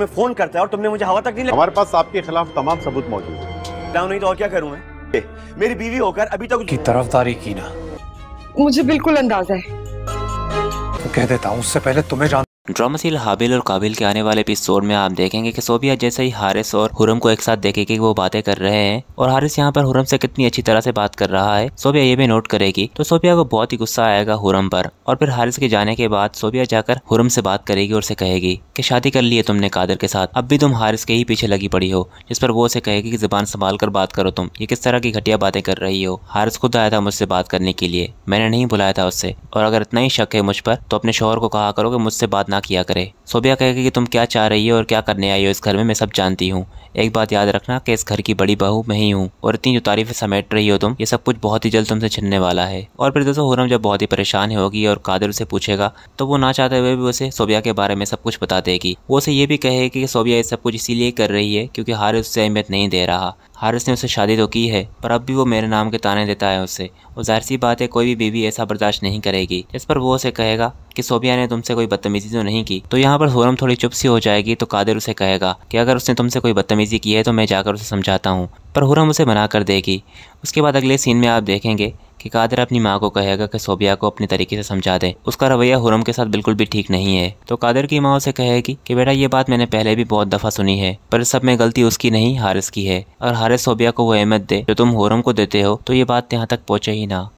तुम्हें फोन करता है और तुमने मुझे हवा तक नहीं हमारे पास आपके खिलाफ तमाम सबूत मौजूद है नहीं तो और क्या करूँ मैं मेरी बीवी होकर अभी तक की तरफदारी की ना मुझे बिल्कुल अंदाजा है तो कह देता हूँ उससे पहले तुम्हें जान ड्रामा सील हाबिल और काबिल के आने वाले एपिसोड में आप देखेंगे कि सोबिया जैसे ही हारिस और हुरम को एक साथ देखेगी वो बातें कर रहे हैं और हारिस यहाँ पर हुरम से कितनी अच्छी तरह से बात कर रहा है सोबिया ये भी नोट करेगी तो सोबिया को बहुत ही गुस्सा आएगा हुरम पर और फिर हारिस के जाने के बाद सोबिया जाकर हुरम से बात करेगी और उसे कहेगी की शादी कर लिए तुमने कादर के साथ अब भी तुम हारिस के ही पीछे लगी पड़ी हो जिस पर वो उसे कहेगी की जबान संभाल कर बात करो तुम ये किस तरह की घटिया बातें कर रही हो हारिस खुद आया था मुझसे बात करने के लिए मैंने नहीं बुलाया था उससे और अगर इतना ही शक है मुझ पर तो अपने शोहर को कहा करो कि मुझसे बात ना किया करे सोबिया कहेगी कि तुम क्या चाह रही हो और क्या करने आई हो इस घर में मैं सब जानती हूँ एक बात याद रखना कि इस घर की बड़ी बहू मैं ही हूँ और इतनी जो तारीफें समेट रही हो तुम ये सब कुछ बहुत ही जल्द तुमसे छिनने वाला है और फिर दोस्तों हुरम जब बहुत ही परेशान होगी और कादिर उसे पूछेगा तो वो ना चाहते हुए भी उसे सोबिया के बारे में सब कुछ बता देगी वो उसे ये भी कहेगी कि सोबिया ये सब कुछ इसीलिए कर रही है क्योंकि हारिस उससे अहमियत नहीं दे रहा हारिस ने उसे शादी तो की है पर अब भी वो मेरे नाम के ताने देता है उससे और जाहिर सी बात है कोई भी बीवी ऐसा बर्दाश्त नहीं करेगी इस पर वो उसे कहेगा कि सोबिया ने तुमसे कोई बदतमीजी तो नहीं की तो यहाँ पर सोरम थोड़ी चुप सी हो जाएगी तो कादिर उसे कहेगा कि अगर उसने तुमसे कोई बदतमीजी की है तो मैं जाकर उसे समझाता हूँ पर हुरम उसे मना कर देगी उसके बाद अगले सीन में आप देखेंगे कि कादर अपनी माँ को कहेगा कि सोबिया को अपने तरीके से समझा दे उसका रवैया हुरम के साथ बिल्कुल भी ठीक नहीं है तो कादर की माँ उसे कहेगी कि बेटा ये बात मैंने पहले भी बहुत दफ़ा सुनी है पर सब में गलती उसकी नहीं हारिस की है और हारिस सोबिया को वो अहमियत दे जो तुम हुरम को देते हो तो ये बात यहाँ तक पहुँचे ही ना